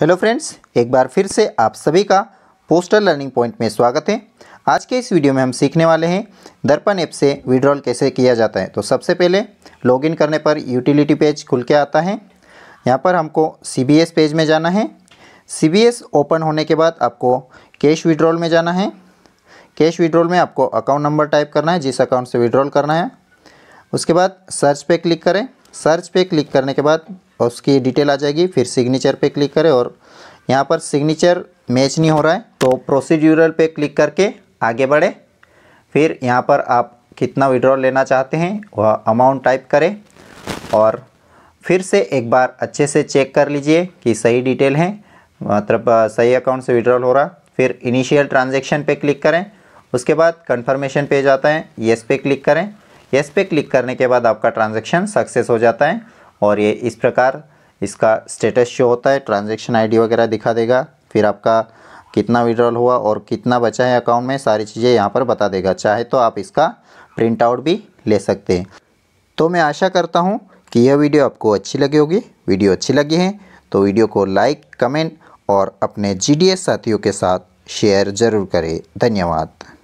hello friends एक बार फिर से आप सभी का पोस्टर लर्निंग पॉइंट में स्वागत है आज के इस वीडियो में हम सीखने वाले हैं दर्पण ऐप से विड्रॉल कैसे किया जाता है तो सबसे पहले लॉगिन करने पर यूटिलिटी पेज खुल के आता है यहाँ पर हमको सी पेज में जाना है सी ओपन होने के बाद आपको कैश विड्रॉल में जाना है कैश विड्रॉल में आपको अकाउंट नंबर टाइप करना है जिस अकाउंट से विड्रॉल करना है उसके बाद सर्च पे क्लिक करें सर्च पे क्लिक करने के बाद उसकी डिटेल आ जाएगी फिर सिग्नेचर पे क्लिक करें और यहाँ पर सिग्नेचर मैच नहीं हो रहा है तो प्रोसीड्यूरल पे क्लिक करके आगे बढ़े फिर यहाँ पर आप कितना विड्रॉल लेना चाहते हैं वह अमाउंट टाइप करें और फिर से एक बार अच्छे से चेक कर लीजिए कि सही डिटेल है मतलब सही अकाउंट से विड्रॉल हो रहा फिर इनिशियल ट्रांजेक्शन पे क्लिक करें उसके बाद कन्फर्मेशन पेज आता है येस पे क्लिक करें येस पे क्लिक करने के बाद आपका ट्रांजेक्शन सक्सेस हो जाता है और ये इस प्रकार इसका स्टेटस शो होता है ट्रांजेक्शन आई वगैरह दिखा देगा फिर आपका कितना विड्रॉल हुआ और कितना बचा है अकाउंट में सारी चीज़ें यहाँ पर बता देगा चाहे तो आप इसका प्रिंट आउट भी ले सकते हैं तो मैं आशा करता हूँ कि यह वीडियो आपको अच्छी लगी होगी वीडियो अच्छी लगी है तो वीडियो को लाइक कमेंट और अपने जी साथियों के साथ शेयर ज़रूर करें धन्यवाद